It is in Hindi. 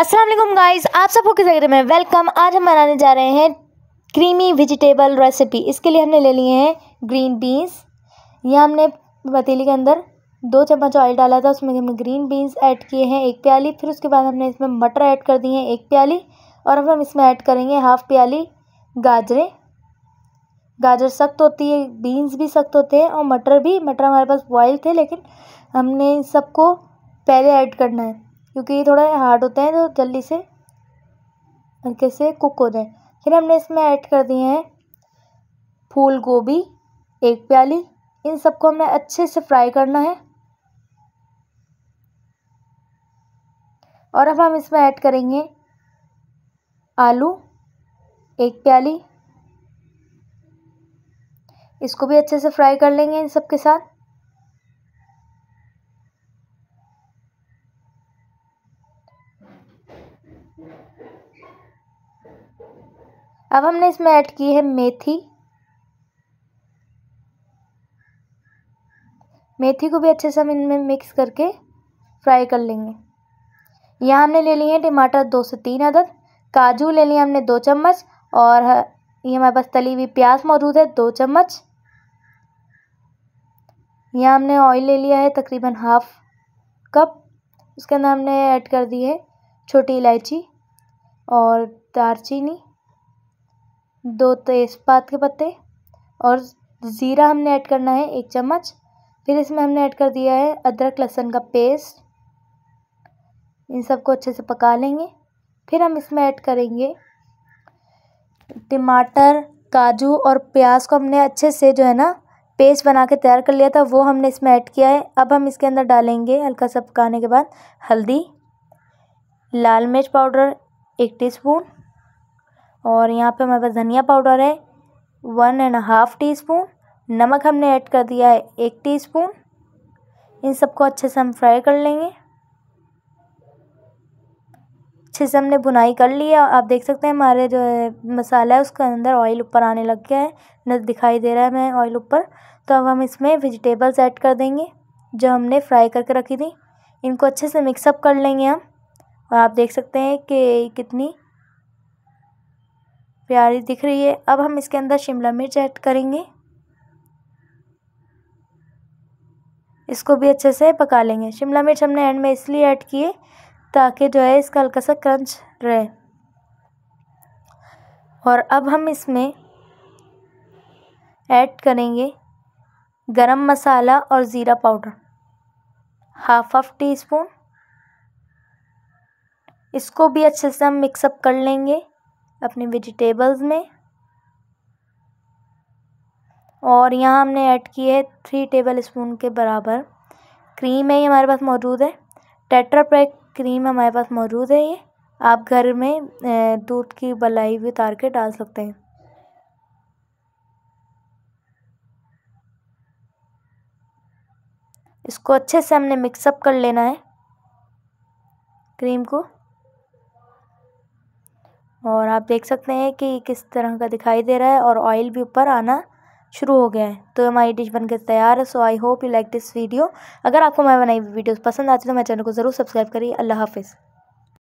असलम गाइस आप सबको के जगह में वेलकम आज हम बनाने जा रहे हैं क्रीमी वेजिटेबल रेसिपी इसके लिए हमने ले लिए हैं ग्रीन बीन्स ये हमने पतीली के अंदर दो चम्मच ऑयल डाला था उसमें हमने ग्रीन बीन्स ऐड किए हैं एक प्याली फिर उसके बाद हमने इसमें मटर ऐड कर दिए हैं एक प्याली और अब हम इसमें ऐड करेंगे हाफ़ प्याली गाजरें गाजर सख्त होती है बीन्स भी सख्त होते हैं और मटर भी मटर हमारे पास बॉयल थे लेकिन हमने सबको पहले ऐड करना है क्योंकि ये थोड़ा हार्ड होता है तो जल्दी से हल्के से कुक हो जाए फिर हमने इसमें ऐड कर दिए हैं फूल गोभी एक प्याली इन सबको हमने अच्छे से फ्राई करना है और अब हम इसमें ऐड करेंगे आलू एक प्याली इसको भी अच्छे से फ्राई कर लेंगे इन सब के साथ अब हमने इसमें ऐड की है मेथी मेथी को भी अच्छे से हम इनमें मिक्स करके फ्राई कर लेंगे यहाँ हमने ले लिए हैं टमाटर दो से तीन अदद काजू ले लिए हमने दो चम्मच और ये हमारे पास तली हुई प्याज मौजूद है दो चम्मच यहाँ हमने ऑयल ले लिया है तकरीबन हाफ कप उसके अंदर हमने ऐड कर दी है छोटी इलायची और दारचीनी दो तेज़पात के पत्ते और ज़ीरा हमने ऐड करना है एक चम्मच फिर इसमें हमने ऐड कर दिया है अदरक लहसुन का पेस्ट इन सबको अच्छे से पका लेंगे फिर हम इसमें ऐड करेंगे टमाटर काजू और प्याज को हमने अच्छे से जो है ना पेस्ट बना के तैयार कर लिया था वो हमने इसमें ऐड किया है अब हम इसके अंदर डालेंगे हल्का सा पकाने के बाद हल्दी लाल मिर्च पाउडर एक टीस्पून और यहाँ पे हमारे पास धनिया पाउडर है one and half teaspoon नमक हमने ऐड कर दिया है एक टीस्पून इन सबको अच्छे से हम फ्राई कर लेंगे अच्छे से हमने भुनाई कर ली है आप देख सकते हैं हमारे जो है मसाला है उसके अंदर ऑयल ऊपर आने लग गया है न दिखाई दे रहा है मैं ऑयल ऊपर तो अब हम इसमें वेजिटेबल्स ऐड कर देंगे जो हमने फ्राई करके रखी थी इनको अच्छे से मिक्सअप कर लेंगे हम और आप देख सकते हैं कि कितनी प्यारी दिख रही है अब हम इसके अंदर शिमला मिर्च ऐड करेंगे इसको भी अच्छे से पका लेंगे शिमला मिर्च हमने एंड में इसलिए ऐड किए ताकि जो है इसका हल्का सा क्रंच रहे और अब हम इसमें ऐड करेंगे गरम मसाला और ज़ीरा powder half half teaspoon इसको भी अच्छे से हम मिक्सअप कर लेंगे अपने वेजिटेबल्स में और यहाँ हमने ऐड की है थ्री टेबल स्पून के बराबर क्रीम है ये हमारे पास मौजूद है टेट्रा पैक क्रीम हमारे पास मौजूद है ये आप घर में दूध की बलाई भी उतार के डाल सकते हैं इसको अच्छे से हमने मिक्सअप कर लेना है क्रीम को और आप देख सकते हैं कि किस तरह का दिखाई दे रहा है और ऑयल भी ऊपर आना शुरू हो गया है तो हमारी डिश बनकर तैयार है so I hope you like this video अगर आपको मैं बनाई वीडियोस पसंद आती है तो मेरे चैनल को ज़रूर सब्सक्राइब करिए अल्लाह हाफिज़